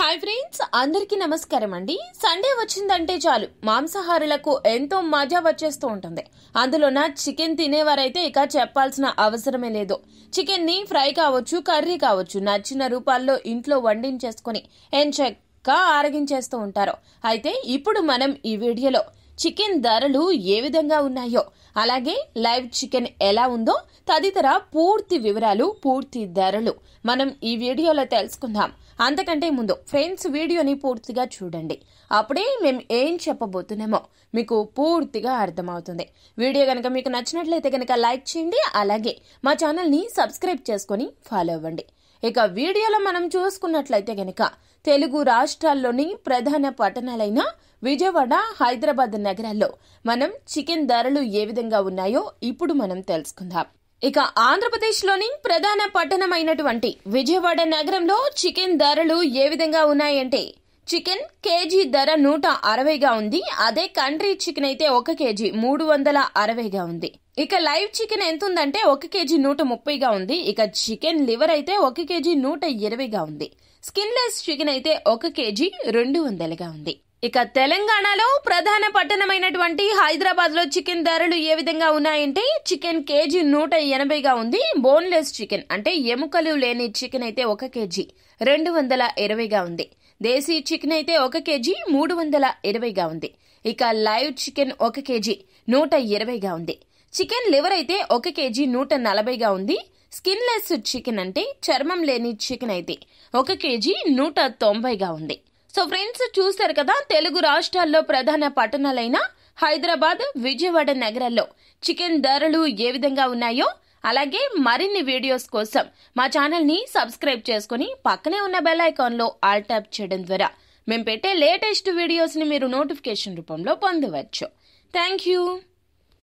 hi friends అందరికీ నమస్కారం అండి సండే వచ్చిందంటే చాలు మాంసాహారులకు ఎంతో మజా వచ్చేస్తూ ఉంటుంది అందులోన చికెన్ తినేవారైతే ఇక చెప్పాల్సిన అవసరమే లేదు చికెన్ని ఫ్రై కావచ్చు కర్రీ కావచ్చు నచ్చిన రూపాల్లో ఇంట్లో వండించేసుకుని ఎంచక్కా ఆరగించేస్తూ ఉంటారు అయితే ఇప్పుడు మనం ఈ వీడియోలో చికెన్ ధరలు ఏ విధంగా ఉన్నాయో అలాగే లైవ్ చికెన్ ఎలా ఉందో తదితర పూర్తి వివరాలు పూర్తి ధరలు మనం ఈ వీడియోలో తెలుసుకుందాం అంతకంటే ముందు ఫ్రెండ్స్ వీడియోని పూర్తిగా చూడండి అప్పుడే మేము ఏం చెప్పబోతున్నామో మీకు పూర్తిగా అర్థమవుతుంది వీడియో కనుక మీకు నచ్చినట్లయితే కనుక లైక్ చేయండి అలాగే మా ఛానల్ని సబ్స్క్రైబ్ చేసుకొని ఫాలో అవ్వండి ఇక వీడియోలో మనం చూసుకున్నట్లయితే కనుక తెలుగు రాష్ట్రాల్లోని ప్రధాన పట్టణాలైన విజయవాడ హైదరాబాద్ నగరాల్లో మనం చికెన్ ధరలు ఏ విధంగా ఉన్నాయో ఇప్పుడు మనం తెలుసుకుందాం ఇక ఆంధ్రప్రదేశ్లోని ప్రధాన పట్టణమైనటువంటి విజయవాడ నగరంలో చికెన్ ధరలు ఏ విధంగా ఉన్నాయంటే చికెన్ కేజీ ధర నూట అరవైగా ఉంది అదే కంట్రీ చికెన్ అయితే ఒక కేజీ మూడు వందల అరవైగా ఉంది ఇక లైవ్ చికెన్ ఎంత ఉందంటే ఒక కేజీ నూట ముప్పైగా ఉంది ఇక చికెన్ లివర్ అయితే ఒక కేజీ నూట ఇరవైగా ఉంది స్కిన్లెస్ చికెన్ అయితే ఒక కేజీ రెండు వందలుగా ఉంది ఇక తెలంగాణలో ప్రధాన పట్టణమైనటువంటి హైదరాబాద్ లో చికెన్ ధరలు ఏ విధంగా ఉన్నాయంటే చికెన్ కేజీ నూట ఎనభైగా ఉంది బోన్లెస్ చికెన్ అంటే ఎముకలు లేని చికెన్ అయితే ఒక కేజీ రెండు వందల ఇరవైగా ఉంది దేశీ చికెన్ అయితే ఒక కేజీ మూడు వందల ఇరవైగా ఉంది ఇక లైవ్ చికెన్ ఒక కేజీ నూట ఇరవైగా ఉంది చికెన్ లివర్ అయితే ఒక కేజీ నూట నలభైగా ఉంది స్కిన్లెస్ చికెన్ అంటే చర్మం లేని చికెన్ అయితే ఒక కేజీ నూట తొంభైగా ఉంది సో ఫ్రెండ్స్ చూశారు కదా తెలుగు రాష్ట్రాల్లో ప్రధాన పట్టణాలైన హైదరాబాద్ విజయవాడ నగరాల్లో చికెన్ ధరలు ఏ విధంగా ఉన్నాయో అలాగే మరిన్ని వీడియోస్ కోసం మా ఛానల్ని సబ్స్క్రైబ్ చేసుకుని పక్కనే ఉన్న బెల్ ఐకాన్లో ఆల్ ట్యాప్ చేయడం ద్వారా మేము పెట్టే లేటెస్ట్ వీడియోస్ని మీరు నోటిఫికేషన్ రూపంలో పొందవచ్చు థ్యాంక్ యూ